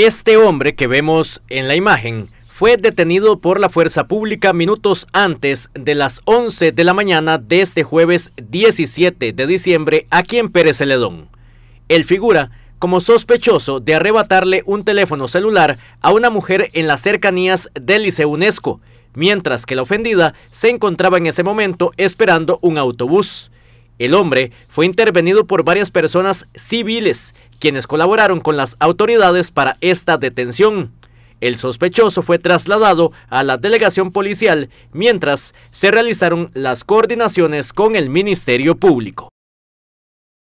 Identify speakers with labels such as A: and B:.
A: Este hombre que vemos en la imagen fue detenido por la fuerza pública minutos antes de las 11 de la mañana de este jueves 17 de diciembre aquí en Pérez Celedón. Él figura como sospechoso de arrebatarle un teléfono celular a una mujer en las cercanías del Liceo UNESCO, mientras que la ofendida se encontraba en ese momento esperando un autobús. El hombre fue intervenido por varias personas civiles, quienes colaboraron con las autoridades para esta detención. El sospechoso fue trasladado a la delegación policial mientras se realizaron las coordinaciones con el Ministerio Público.